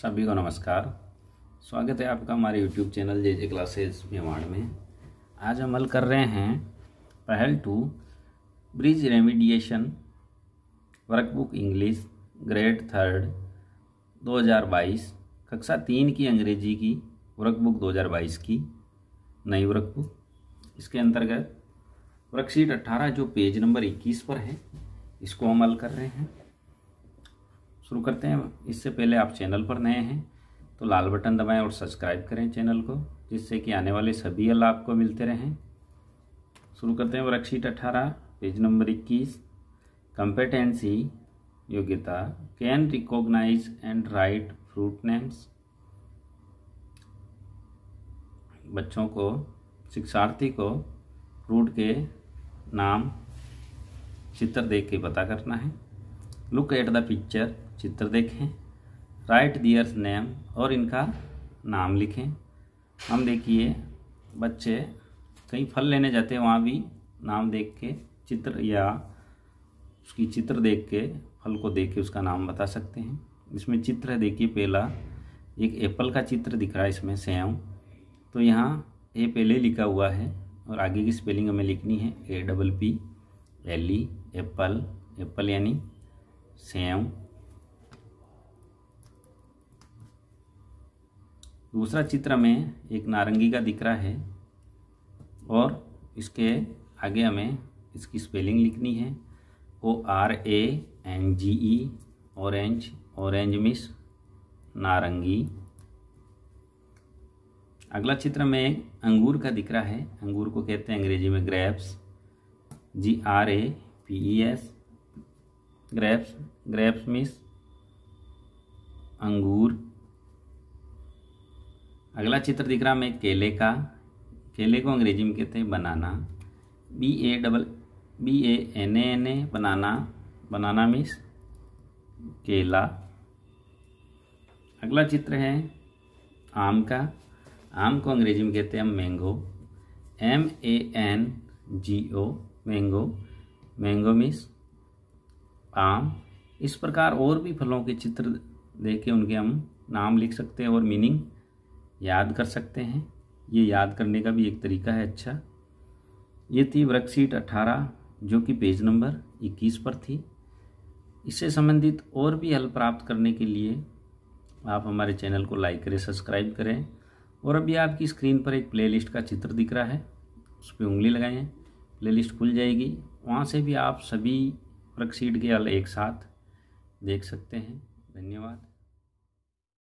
सभी को नमस्कार स्वागत है आपका हमारे YouTube channel J J classes Mewar में आज हम हल कर रहे हैं पहल to bridge remediation workbook English grade third 2022 कक्षा तीन की अंग्रेजी की वर्कबुक 2022 की नई वर्कबुक इसके अंतर्गत वर्कशीट 18 जो पेज नंबर 21 पर है इसको हम हल कर रहे हैं शुरू करते हैं इससे पहले आप चैनल पर नए हैं तो लाल बटन दबाएं और सब्सक्राइब करें चैनल को जिससे कि आने वाले सभी अल आपको मिलते रहें शुरू करते हैं वर्कशीट अट्ठारह पेज नंबर इक्कीस कंपेटेंसी योग्यता can recognize and write fruit names बच्चों को शिक्षार्थी को फ्रूट के नाम चित्र देख के पता करना है लुक एट द पिक्चर चित्र देखें राइट दियर्स नेम और इनका नाम लिखें हम देखिए बच्चे कहीं फल लेने जाते हैं वहाँ भी नाम देख के चित्र या उसकी चित्र देख के फल को देख के उसका नाम बता सकते हैं इसमें चित्र है देखिए पहला एक एप्पल का चित्र दिख रहा है इसमें सेम तो यहाँ ए पहले लिखा हुआ है और आगे की स्पेलिंग हमें लिखनी है A double P L E apple apple यानी सेम दूसरा चित्र में एक नारंगी का दिख रहा है और इसके आगे हमें इसकी स्पेलिंग लिखनी है O R A N G E orange orange means नारंगी अगला चित्र में एक अंगूर का दिख रहा है अंगूर को कहते हैं अंग्रेजी में grapes G R A P E S grapes grapes means अंगूर अगला चित्र दिख रहा मैं केले का केले को अंग्रेजी में कहते हैं banana B A double B A N A N A banana banana means केला अगला चित्र है आम का आम को अंग्रेजी में कहते हैं हम mango M A N G O mango mango means आम इस प्रकार और भी फलों के चित्र देख के उनके हम नाम लिख सकते हैं और मीनिंग याद कर सकते हैं ये याद करने का भी एक तरीका है अच्छा ये थी वर्कशीट 18 जो कि पेज नंबर 21 पर थी इससे संबंधित और भी हल प्राप्त करने के लिए आप हमारे चैनल को लाइक करें सब्सक्राइब करें और अभी आपकी स्क्रीन पर एक प्लेलिस्ट का चित्र दिख रहा है उस पर उंगली लगाएं प्लेलिस्ट खुल जाएगी वहाँ से भी आप सभी फ्लक्सीड के हल एक साथ देख सकते हैं धन्यवाद